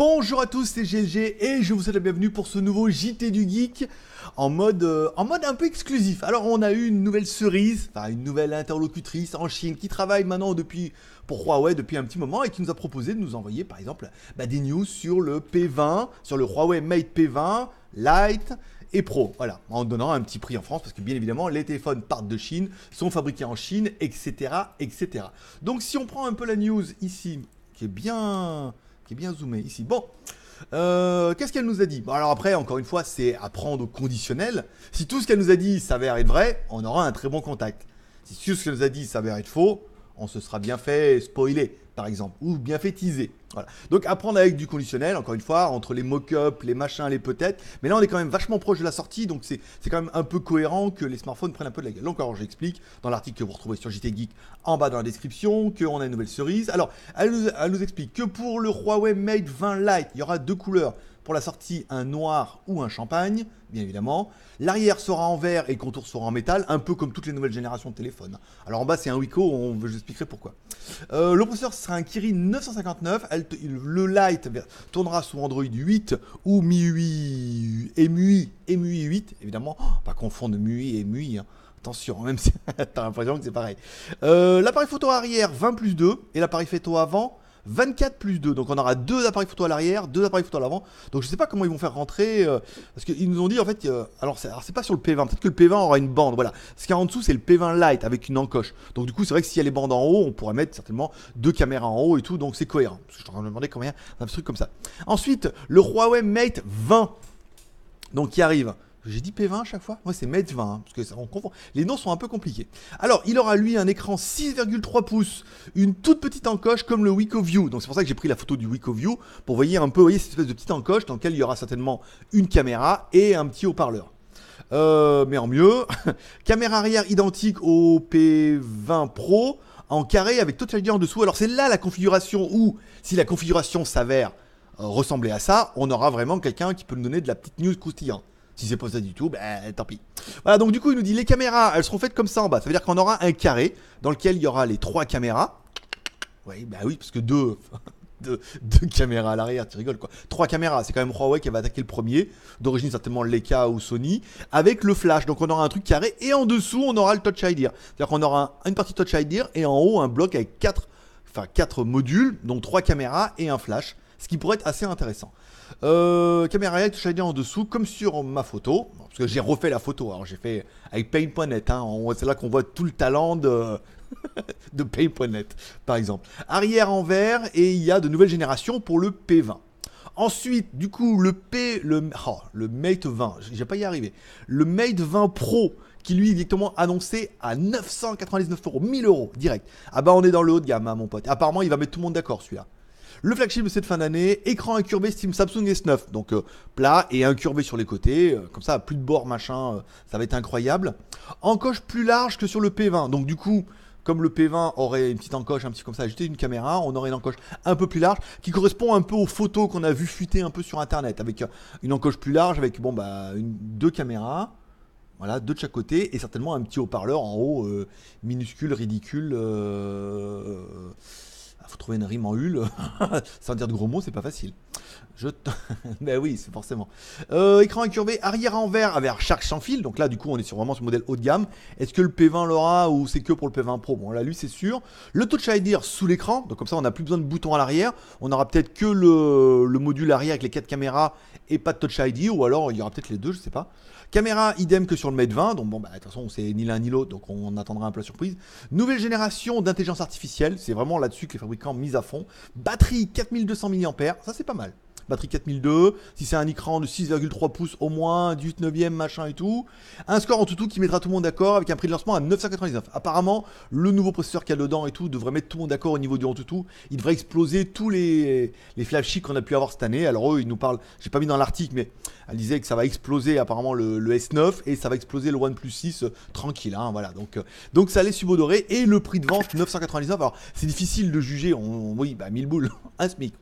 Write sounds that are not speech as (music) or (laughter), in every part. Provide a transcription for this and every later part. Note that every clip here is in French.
Bonjour à tous, c'est GG et je vous souhaite la bienvenue pour ce nouveau JT du Geek en mode, euh, en mode un peu exclusif. Alors on a eu une nouvelle cerise, enfin une nouvelle interlocutrice en Chine qui travaille maintenant depuis pour Huawei depuis un petit moment et qui nous a proposé de nous envoyer par exemple bah, des news sur le P20, sur le Huawei Mate P20 Lite et Pro. Voilà, en donnant un petit prix en France, parce que bien évidemment, les téléphones partent de Chine, sont fabriqués en Chine, etc., etc. Donc si on prend un peu la news ici, qui est bien, bien zoomé ici. Bon, euh, qu'est-ce qu'elle nous a dit bon, Alors après, encore une fois, c'est à prendre au conditionnel. Si tout ce qu'elle nous a dit s'avère être vrai, on aura un très bon contact. Si tout ce qu'elle nous a dit s'avère être faux, on se sera bien fait spoiler, par exemple, ou bien fait teaser. Voilà. Donc apprendre avec du conditionnel, encore une fois, entre les mock up les machins, les peut-être. Mais là, on est quand même vachement proche de la sortie, donc c'est quand même un peu cohérent que les smartphones prennent un peu de la gueule. Encore, j'explique dans l'article que vous retrouvez sur JT Geek en bas dans la description, qu'on a une nouvelle cerise. Alors, elle nous, explique que pour le Huawei Mate 20 Lite, il y aura deux couleurs pour la sortie un noir ou un champagne, bien évidemment. L'arrière sera en verre et le contour sera en métal, un peu comme toutes les nouvelles générations de téléphones. Alors en bas c'est un Wico, on, je vous expliquerai pourquoi. Euh, sera un Kirin 959, le light tournera sous Android 8 ou MIUI, MUI, MUI 8, évidemment. Oh, pas confondre MUI et MUI. Hein. Attention, même si (laughs) t'as l'impression que c'est pareil. Euh, l'appareil photo arrière 20 plus 2 et l'appareil photo avant 24 plus 2. Donc on aura deux appareils photo à l'arrière, deux appareils photo à l'avant. Donc je sais pas comment ils vont faire rentrer. Euh, parce qu'ils nous ont dit en fait. Euh, alors c'est pas sur le P20. Peut-être que le P20 aura une bande. Voilà. Ce qu'il y a en dessous, c'est le P20 Lite avec une encoche. Donc du coup, c'est vrai que s'il y a les bandes en haut, on pourrait mettre certainement deux caméras en haut et tout. Donc c'est cohérent. Parce que je suis en train de me demander combien un truc comme ça. Ensuite, le Huawei Mate 20. Donc qui arrive. J'ai dit P20 à chaque fois Moi, c'est Mate hein, 20, parce que ça, on Les noms sont un peu compliqués. Alors, il aura lui un écran 6,3 pouces, une toute petite encoche comme le View. Donc, c'est pour ça que j'ai pris la photo du View, pour voyez un peu, voyez cette espèce de petite encoche dans laquelle il y aura certainement une caméra et un petit haut-parleur. Euh, mais en mieux, (laughs) caméra arrière identique au P20 Pro en carré avec toute lumière en dessous. Alors, c'est là la configuration où, si la configuration s'avère euh, ressembler à ça, on aura vraiment quelqu'un qui peut nous donner de la petite news croustillante. Si c'est pas ça du tout, ben tant pis. Voilà, donc du coup, il nous dit les caméras, elles seront faites comme ça en bas. Ça veut dire qu'on aura un carré dans lequel il y aura les trois caméras. Oui, bah oui, parce que (laughs) deux. deux, caméras à l'arrière, tu rigoles quoi. Trois caméras, c'est quand même Huawei qui va attaquer le premier, d'origine certainement Leica ou Sony, avec le flash. Donc on aura un truc carré et en dessous on aura le Touch ID. C'est-à-dire qu'on aura une partie Touch ID et en haut un bloc avec quatre, enfin quatre modules, donc trois caméras et un flash ce qui pourrait être assez intéressant. Euh, caméra réelle, shader en dessous, comme sur ma photo, parce que j'ai refait la photo, alors j'ai fait avec Paint.net, hein, c'est là qu'on voit tout le talent de, (laughs) de Paint.net, par exemple. Arrière en vert, et il y a de nouvelles générations pour le P20. Ensuite, du coup, le P, le, oh, le Mate 20, j'ai pas y arrivé. Le Mate 20 Pro, qui lui est directement annoncé à 999 euros, 1000 euros direct. Ah bah on est dans le haut de gamme, hein, mon pote. Apparemment, il va mettre tout le monde d'accord celui-là. Le flagship de cette fin d'année, écran incurvé Steam Samsung S9. Donc euh, plat et incurvé sur les côtés, euh, comme ça, plus de bord, machin, euh, ça va être incroyable. Encoche plus large que sur le P20. Donc du coup, comme le P20 aurait une petite encoche, un petit comme ça, ajouter une caméra, on aurait une encoche un peu plus large qui correspond un peu aux photos qu'on a vu fuiter un peu sur internet avec une encoche plus large avec bon bah deux caméras. Voilà, deux de chaque côté et certainement un petit haut-parleur en haut minuscule, ridicule faut trouver une rime en hule. (laughs) sans dire de gros mots, c'est pas facile. Je (laughs) ben oui, c'est forcément. Euh, écran incurvé, arrière envers verre avec charge sans fil. Donc là, du coup, on est sur vraiment ce modèle haut de gamme. Est-ce que le P20 l'aura ou c'est que pour le P20 Pro Bon, là, lui, c'est sûr. Le Touch ID sous l'écran. Donc comme ça, on n'a plus besoin de boutons à l'arrière. On aura peut-être que le, module arrière avec les quatre caméras et pas de Touch ID. Ou alors, il y aura peut-être les deux, je sais pas. Caméra idem que sur le Mate 20. Donc bon, bah, de toute façon, on sait ni l'un ni l'autre. Donc on attendra un peu la surprise. Nouvelle génération d'intelligence artificielle. C'est vraiment là-dessus que les fabricants misent à fond. Batterie 4200 mAh. Ça, c'est pas mal batterie 4002, si c'est un écran de 6,3 pouces au moins, 189 e machin et tout. Un score en tout qui mettra tout le monde d'accord avec un prix de lancement à 999. Apparemment, le nouveau processeur qu'il a dedans et tout devrait mettre tout le monde d'accord au niveau du en tout. Il devrait exploser tous les, les qu'on a pu avoir cette année. Alors eux, ils nous parlent, j'ai pas mis dans l'article, mais elle disait que ça va exploser apparemment le, S9 et ça va exploser le OnePlus 6 euh, tranquille. Hein, voilà, donc, euh, donc ça allait subodorer et le prix de vente 999. Alors c'est difficile de juger, on, oui, bah 1000 boules, (laughs) un SMIC,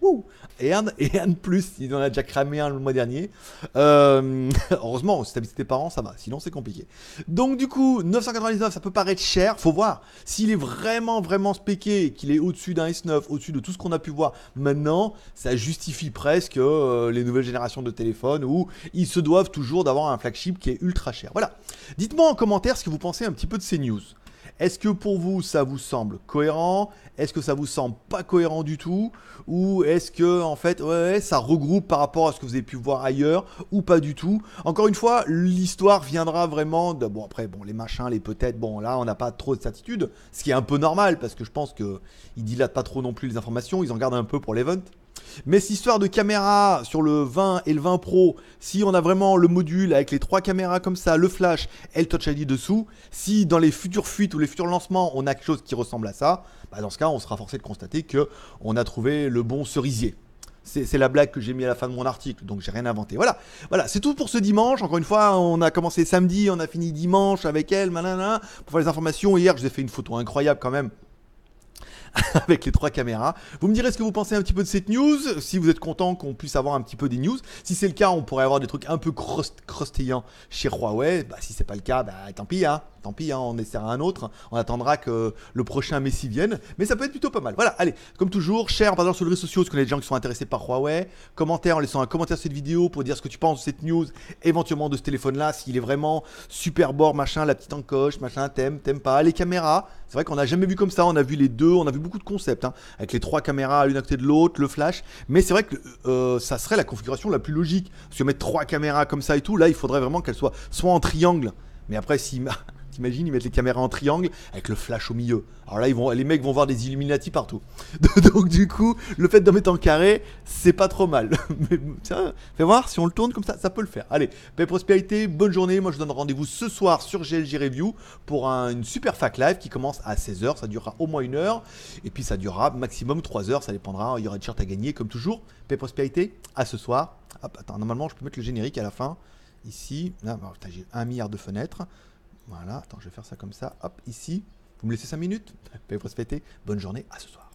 et un, et plus il en a déjà cramé un le mois dernier. Euh, (laughs) heureusement, si t'habites tes parents, ça va. Sinon, c'est compliqué. Donc, du coup, 999, ça peut paraître cher. Faut voir. S'il est vraiment, vraiment spéqué, qu'il est au-dessus d'un S9, au-dessus de tout ce qu'on a pu voir maintenant, ça justifie presque euh, les nouvelles générations de téléphones où ils se doivent toujours d'avoir un flagship qui est ultra cher. Voilà. Dites-moi en commentaire ce que vous pensez un petit peu de ces news. Est-ce que pour vous, ça vous semble cohérent Est-ce que ça vous semble pas cohérent du tout Ou est-ce que, en fait, ouais, ça regroupe par rapport à ce que vous avez pu voir ailleurs ou pas du tout Encore une fois, l'histoire viendra vraiment de. Bon, après, bon, les machins, les peut-être, bon, là, on n'a pas trop de certitude, ce qui est un peu normal parce que je pense qu'ils dilatent pas trop non plus les informations, ils en gardent un peu pour l'event. Mais cette histoire de caméra sur le 20 et le 20 Pro, si on a vraiment le module avec les trois caméras comme ça, le flash et le Touch ID dessous, si dans les futures fuites ou les futurs lancements, on a quelque chose qui ressemble à ça, bah, dans ce cas, on sera forcé de constater que on a trouvé le bon cerisier. C'est la blague que j'ai mis à la fin de mon article, donc j'ai rien inventé. Voilà, voilà, c'est tout pour ce dimanche. Encore une fois, on a commencé samedi, on a fini dimanche avec elle, malin, pour faire les informations. Hier, je vous ai fait une photo incroyable quand même (laughs) avec les trois caméras. Vous me direz ce que vous pensez un petit peu de cette news, si vous êtes content qu'on puisse avoir un petit peu des news. Si c'est le cas, on pourrait avoir des trucs un peu croustillants chez Huawei. Bah, si c'est pas le cas, bah, tant pis, hein. tant pis, hein, on essaiera un autre. On attendra que le prochain Messi vienne. Mais ça peut être plutôt pas mal. Voilà, allez, comme toujours, cher. par exemple sur les réseaux sociaux, ce que les gens qui sont intéressés par Huawei. Commentaire en laissant un commentaire sur cette vidéo pour dire ce que tu penses de cette news, éventuellement de ce téléphone-là, s'il est vraiment super bord, machin, la petite encoche, machin, t'aimes, t'aimes pas. Les caméras, c'est vrai qu'on n'a jamais vu comme ça. On a vu les deux, on a vu beaucoup de concepts, hein. avec les trois caméras l'une à côté de l'autre, le flash. Mais c'est vrai que euh, ça serait la configuration la plus logique. Parce que mettre trois caméras comme ça et tout, là, il faudrait vraiment qu'elles soient soit en triangle. Mais après, si Imagine, ils mettent les caméras en triangle avec le flash au milieu. Alors là, ils vont, les mecs vont voir des Illuminati partout. (laughs) Donc du coup, le fait de mettre en carré, c'est pas trop mal. (laughs) Mais tiens, fais voir, si on le tourne comme ça, ça peut le faire. Allez, paix prospérité, bonne journée. Moi, je vous donne rendez-vous ce soir sur GLG Review pour une super fac live qui commence à 16h. Ça durera au moins une heure. Et puis ça durera maximum 3 heures, ça dépendra. Il y aura des shirts à gagner, comme toujours. Paix prospérité, à ce soir. attends, normalement, je peux mettre le générique à la fin. Ici, ah, bah, j'ai un milliard de fenêtres. Voilà, attends, je vais faire ça comme ça. Hop, ici. Vous me laissez 5 minutes. vous respecter. Bonne journée. À ce soir.